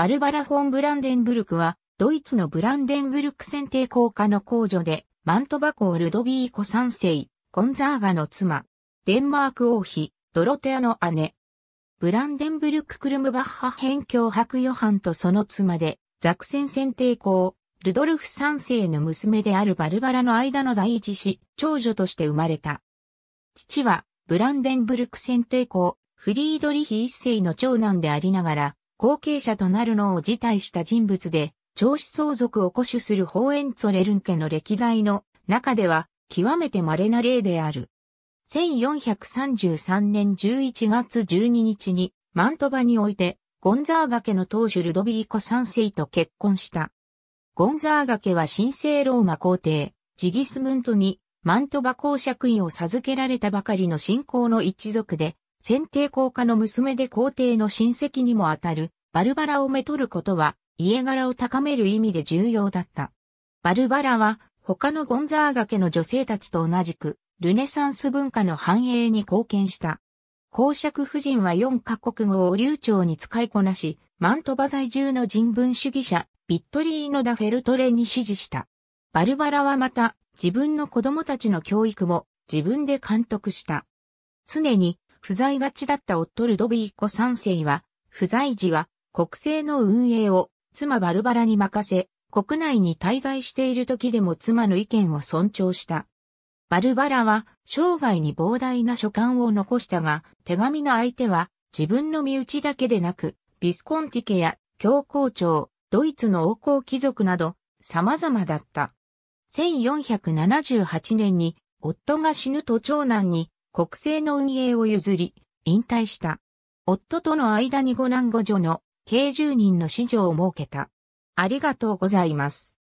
バルバラ・フォン・ブランデンブルクは、ドイツのブランデンブルク選定校科の公女で、マントバコールドビーコ三世、コンザーガの妻、デンマーク王妃、ドロテアの姉。ブランデンブルク・クルムバッハ辺境博ヨハンとその妻で、ザクセン選定校、ルドルフ三世の娘であるバルバラの間の第一子、長女として生まれた。父は、ブランデンブルク選定校、フリードリヒ一世の長男でありながら、後継者となるのを辞退した人物で、長子相続を固守するホーエンツォレルン家の歴代の中では極めて稀な例である。1433年11月12日にマントバにおいてゴンザーガ家の当主ルドビーコ3世と結婚した。ゴンザーガ家は神聖ローマ皇帝、ジギスムントにマントバ公爵位を授けられたばかりの信仰の一族で、選帝校家の娘で皇帝の親戚にもあたるバルバラをめとることは家柄を高める意味で重要だった。バルバラは他のゴンザーガ家の女性たちと同じくルネサンス文化の繁栄に貢献した。公爵夫人は4カ国語を流暢に使いこなし、マントバ在住の人文主義者、ビットリーノ・ダ・フェルトレに支持した。バルバラはまた、自分の子供たちの教育も自分で監督した。常に不在がちだった夫ルドビーコ三世は、不在時は国政の運営を妻バルバラに任せ、国内に滞在している時でも妻の意見を尊重した。バルバラは生涯に膨大な書簡を残したが、手紙の相手は自分の身内だけでなく、ビスコンティケや教皇庁、ドイツの王侯貴族など様々だった。1478年に夫が死ぬと長男に国政の運営を譲り、引退した。夫との間に五男五女の計10人の子女を設けた。ありがとうございます。